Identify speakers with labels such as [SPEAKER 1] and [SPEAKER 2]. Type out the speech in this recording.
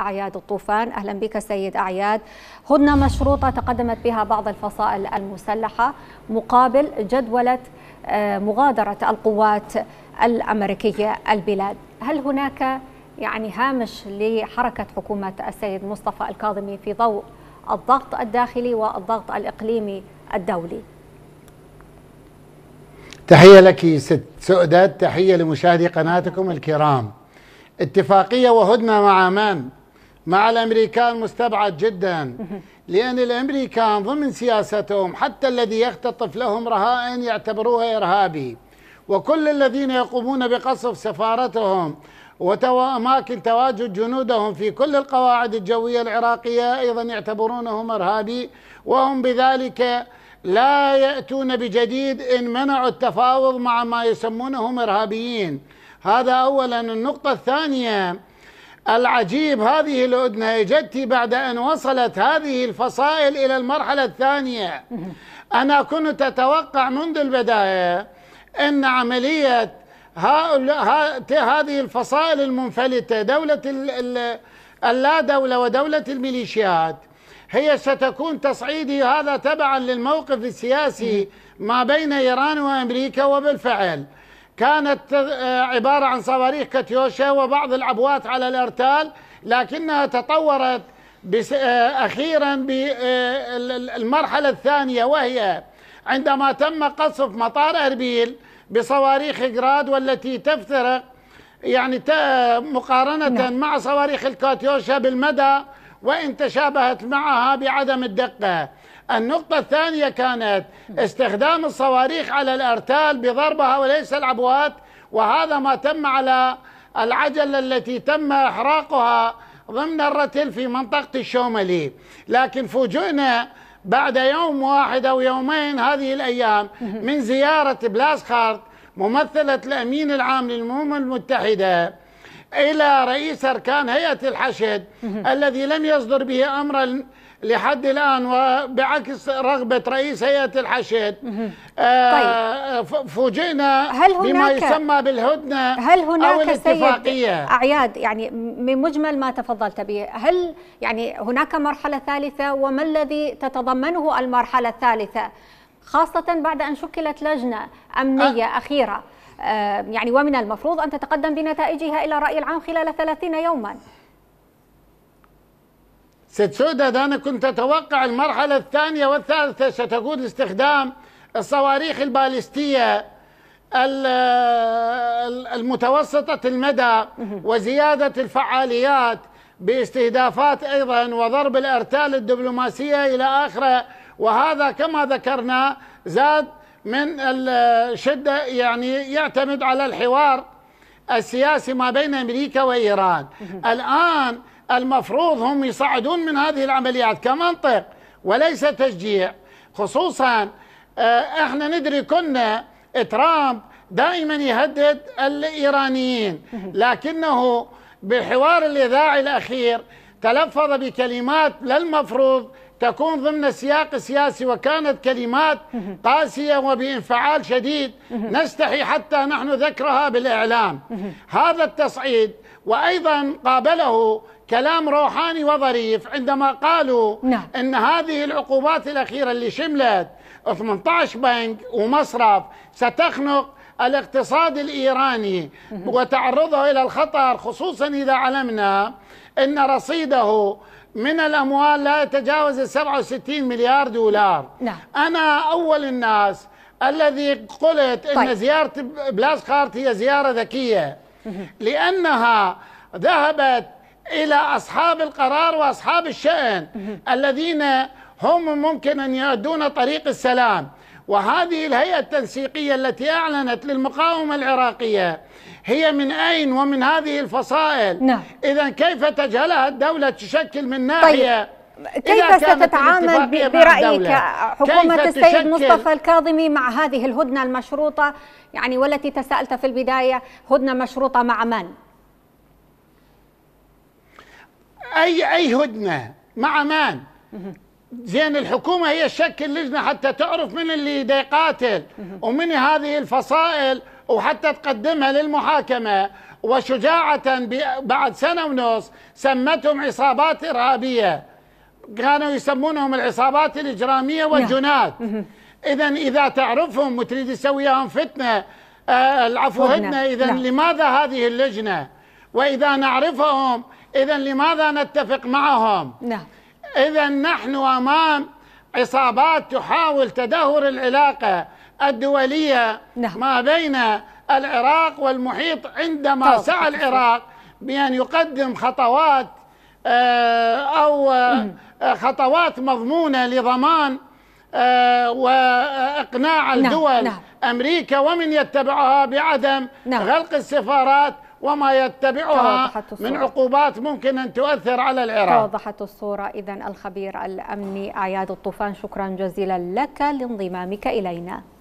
[SPEAKER 1] أعياد الطوفان أهلا بك سيد أعياد هدنة مشروطة تقدمت بها بعض الفصائل المسلحة مقابل جدولة آه، مغادرة القوات الأمريكية البلاد هل هناك يعني هامش لحركة حكومة السيد مصطفى الكاظمي في ضوء الضغط الداخلي والضغط الإقليمي الدولي
[SPEAKER 2] تحية لك ست سؤداد تحية لمشاهدي قناتكم الكرام اتفاقية وهدنة مع من؟ مع الامريكان مستبعد جدا لان الامريكان ضمن سياستهم حتى الذي يختطف لهم رهائن يعتبروها ارهابي وكل الذين يقومون بقصف سفارتهم وأماكن تواجد جنودهم في كل القواعد الجوية العراقية أيضا يعتبرونهم إرهابي وهم بذلك لا يأتون بجديد إن منعوا التفاوض مع ما يسمونهم إرهابيين هذا أولا النقطة الثانية العجيب هذه الهدنة اجتي بعد أن وصلت هذه الفصائل إلى المرحلة الثانية أنا كنت أتوقع منذ البداية أن عملية هؤلاء هذه الفصائل المنفلتة دولة اللا دولة ودولة الميليشيات هي ستكون تصعيدي هذا تبعا للموقف السياسي ما بين إيران وأمريكا وبالفعل كانت آه، عبارة عن صواريخ كاتيوشا وبعض العبوات على الارتال لكنها تطورت آه، أخيرا بالمرحلة آه، الثانية وهي عندما تم قصف مطار أربيل بصواريخ جراد والتي تفترق يعني مقارنة نعم. مع صواريخ الكاتيوشا بالمدى وإن تشابهت معها بعدم الدقة النقطة الثانية كانت استخدام الصواريخ على الأرتال بضربها وليس العبوات وهذا ما تم على العجلة التي تم إحراقها ضمن الرتل في منطقة الشوملي لكن فوجئنا بعد يوم واحد أو يومين هذه الأيام من زيارة بلاسخارت ممثلة الأمين العام للأمم المتحدة إلى رئيس أركان هيئة الحشد الذي لم يصدر به أمرا لحد الآن وبعكس رغبة رئيس هيئة الحشد آه، طيب. فوجئنا هل هناك بما يسمى بالهدنة هل هناك أو الاتفاقية
[SPEAKER 1] أعياد يعني من مجمل ما تفضلت به هل يعني هناك مرحلة ثالثة وما الذي تتضمنه المرحلة الثالثة خاصة بعد أن شكلت لجنة أمنية أه أخيرة يعني ومن المفروض أن تتقدم بنتائجها إلى الرأي العام خلال 30 يوما
[SPEAKER 2] ست سودة أنا كنت أتوقع المرحلة الثانية والثالثة ستكون استخدام الصواريخ البالستية المتوسطة المدى وزيادة الفعاليات باستهدافات أيضا وضرب الأرتال الدبلوماسية إلى آخره وهذا كما ذكرنا زاد من الشدة يعني يعتمد على الحوار السياسي ما بين أمريكا وإيران الآن المفروض هم يصعدون من هذه العمليات كمنطق وليس تشجيع خصوصا آه، احنا ندري كنا ترامب دائما يهدد الايرانيين لكنه بالحوار الاذاعي الاخير تلفظ بكلمات للمفروض المفروض تكون ضمن سياق سياسي وكانت كلمات قاسية وبانفعال شديد نستحي حتى نحن ذكرها بالإعلام هذا التصعيد وأيضا قابله كلام روحاني وظريف عندما قالوا نعم. ان هذه العقوبات الاخيره اللي شملت 18 بنك ومصرف ستخنق الاقتصاد الايراني وتعرضه الى الخطر خصوصا اذا علمنا ان رصيده من الأموال لا يتجاوز 67 مليار دولار نعم. أنا أول الناس الذي قلت طيب. أن زيارة بلاسكارت هي زيارة ذكية لأنها ذهبت إلى أصحاب القرار وأصحاب الشأن الذين هم ممكن أن يؤدون طريق السلام وهذه الهيئة التنسيقية التي أعلنت للمقاومة العراقية هي من أين ومن هذه الفصائل نعم. إذا كيف تجهلها الدولة تشكل من طيب. ناحية طيب. كيف ستتعامل برأيك حكومة السيد مصطفى
[SPEAKER 1] الكاظمي مع هذه الهدنة المشروطة يعني والتي تساءلت في البداية هدنة مشروطة مع من؟
[SPEAKER 2] أي أي هدنة مع من؟ زين الحكومة هي تشكل لجنة حتى تعرف من اللي يقاتل ومن هذه الفصائل وحتى تقدمها للمحاكمة وشجاعة بعد سنة ونص سمتهم عصابات إرهابية كانوا يسمونهم العصابات الإجرامية نعم. والجنات إذا إذا تعرفهم وتريد تسوي فتنة آه، العفو هدنة إذا نعم. لماذا هذه اللجنة وإذا نعرفهم إذا لماذا نتفق معهم نعم إذا نحن أمام عصابات تحاول تدهور العلاقة الدولية نعم. ما بين العراق والمحيط عندما طبعا. سعى العراق بأن يقدم خطوات آه، أو آه، خطوات مضمونة لضمان آه، وإقناع نعم، الدول نعم. نعم. أمريكا ومن يتبعها بعدم نعم. غلق السفارات وما يتبعها من عقوبات ممكن أن تؤثر على العراق
[SPEAKER 1] توضحت الصورة إذا الخبير الأمني أعياد الطوفان شكرا جزيلا لك لانضمامك إلينا